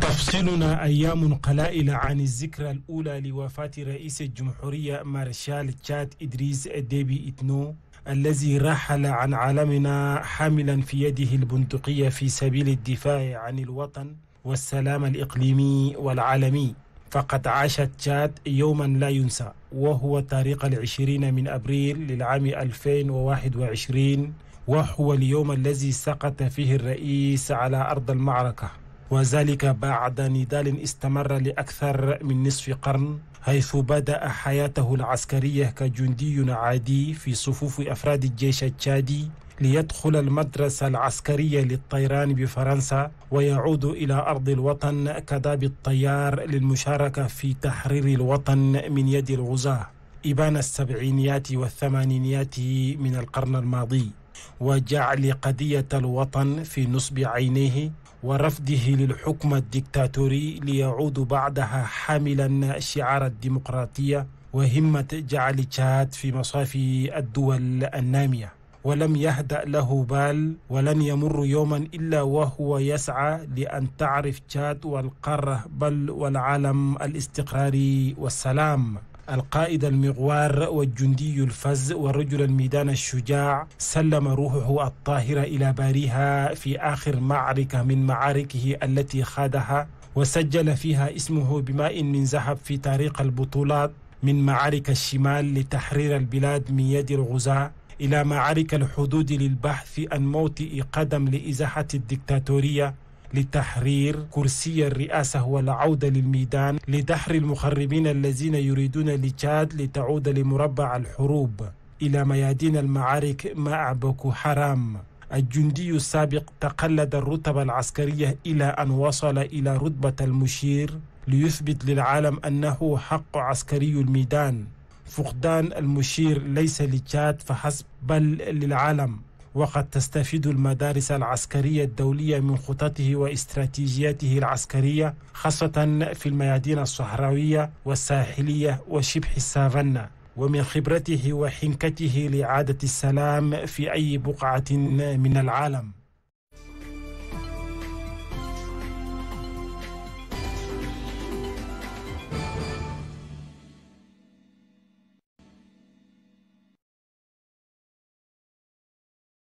تفصلنا أيام قلائل عن الذكرى الأولى لوفاة رئيس الجمهورية مارشال تشاد إدريس ديبي إتنو الذي رحل عن عالمنا حاملا في يده البندقية في سبيل الدفاع عن الوطن والسلام الإقليمي والعالمي فقد عاشت تشاد يوما لا ينسى وهو تاريخ العشرين من أبريل للعام 2021 وهو اليوم الذي سقط فيه الرئيس على أرض المعركة وذلك بعد نضال استمر لأكثر من نصف قرن حيث بدأ حياته العسكرية كجندي عادي في صفوف أفراد الجيش التشادي ليدخل المدرسة العسكرية للطيران بفرنسا ويعود إلى أرض الوطن كضابط طيار للمشاركة في تحرير الوطن من يد الغزاة إبان السبعينيات والثمانينيات من القرن الماضي وجعل قضية الوطن في نصب عينيه ورفضه للحكم الدكتاتوري ليعود بعدها حاملا شعار الديمقراطية وهمة جعل تشاد في مصافي الدول النامية ولم يهدأ له بال ولن يمر يوما إلا وهو يسعى لأن تعرف تشاد والقارة بل والعالم الاستقراري والسلام القائد المغوار والجندي الفز والرجل الميدان الشجاع سلم روحه الطاهرة إلى باريها في آخر معركة من معاركه التي خاضها وسجل فيها اسمه بماء من ذهب في تاريخ البطولات من معارك الشمال لتحرير البلاد من يد الغزاة إلى معارك الحدود للبحث عن موطئ قدم لإزاحة الدكتاتورية لتحرير كرسي الرئاسة والعودة للميدان لدحر المخربين الذين يريدون لتشاد لتعود لمربع الحروب إلى ميادين المعارك مع بوكو حرام الجندي السابق تقلد الرتب العسكرية إلى أن وصل إلى رتبة المشير ليثبت للعالم أنه حق عسكري الميدان فقدان المشير ليس لتشاد فحسب بل للعالم وقد تستفيد المدارس العسكرية الدولية من خططه واستراتيجياته العسكرية خاصة في الميادين الصحراوية والساحلية وشبح السافانا ومن خبرته وحنكته لإعادة السلام في أي بقعة من العالم